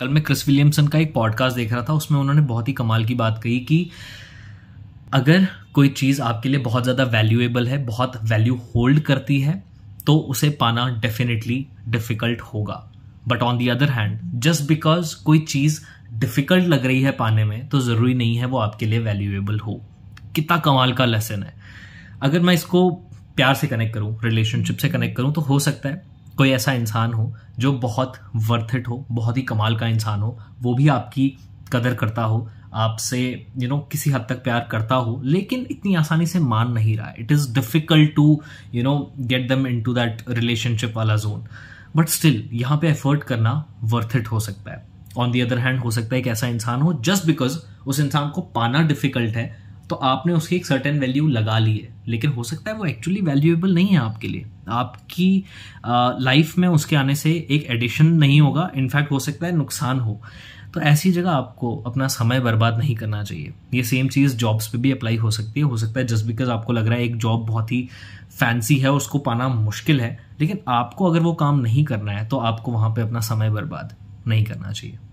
कल मैं Chris Williamson का एक पॉडकास्ट देख रहा था उसमें उन्होंने बहुत ही कमाल की बात कही कि अगर कोई चीज़ आपके लिए बहुत ज़्यादा वैल्यूएबल है बहुत वैल्यू होल्ड करती है तो उसे पाना डेफिनेटली डिफ़िकल्ट होगा but on the other hand just because कोई चीज़ डिफ़िकल्ट लग रही है पाने में तो ज़रूरी नहीं है वो आपके लिए वैल्यूएबल हो कितना कमाल का लेसन है अगर मैं इसको प्यार से कनेक्ट करूँ रिलेशनशिप से कनेक्ट करूँ तो हो सकता है कोई ऐसा इंसान हो जो बहुत वर्थिट हो बहुत ही कमाल का इंसान हो वो भी आपकी कदर करता हो आपसे यू नो किसी हद तक प्यार करता हो लेकिन इतनी आसानी से मान नहीं रहा it is difficult to you know get them into that relationship वाला जोन बट स्टिल यहाँ पे एफर्ट करना वर्थ इट हो सकता है ऑन दी अदर हैंड हो सकता है एक ऐसा इंसान हो जस्ट बिकॉज उस इंसान को पाना डिफिकल्ट है तो आपने उसकी एक सर्टेन वैल्यू लगा ली है लेकिन हो सकता है वो एक्चुअली वैल्यूएबल नहीं है आपके लिए आपकी लाइफ में उसके आने से एक एडिशन नहीं होगा इनफैक्ट हो सकता है नुकसान हो तो ऐसी जगह आपको अपना समय बर्बाद नहीं करना चाहिए ये सेम चीज़ जॉब्स पे भी अप्लाई हो सकती है हो सकता है जस्ट बिकॉज आपको लग रहा है एक जॉब बहुत ही फैंसी है उसको पाना मुश्किल है लेकिन आपको अगर वो काम नहीं करना है तो आपको वहाँ पर अपना समय बर्बाद नहीं करना चाहिए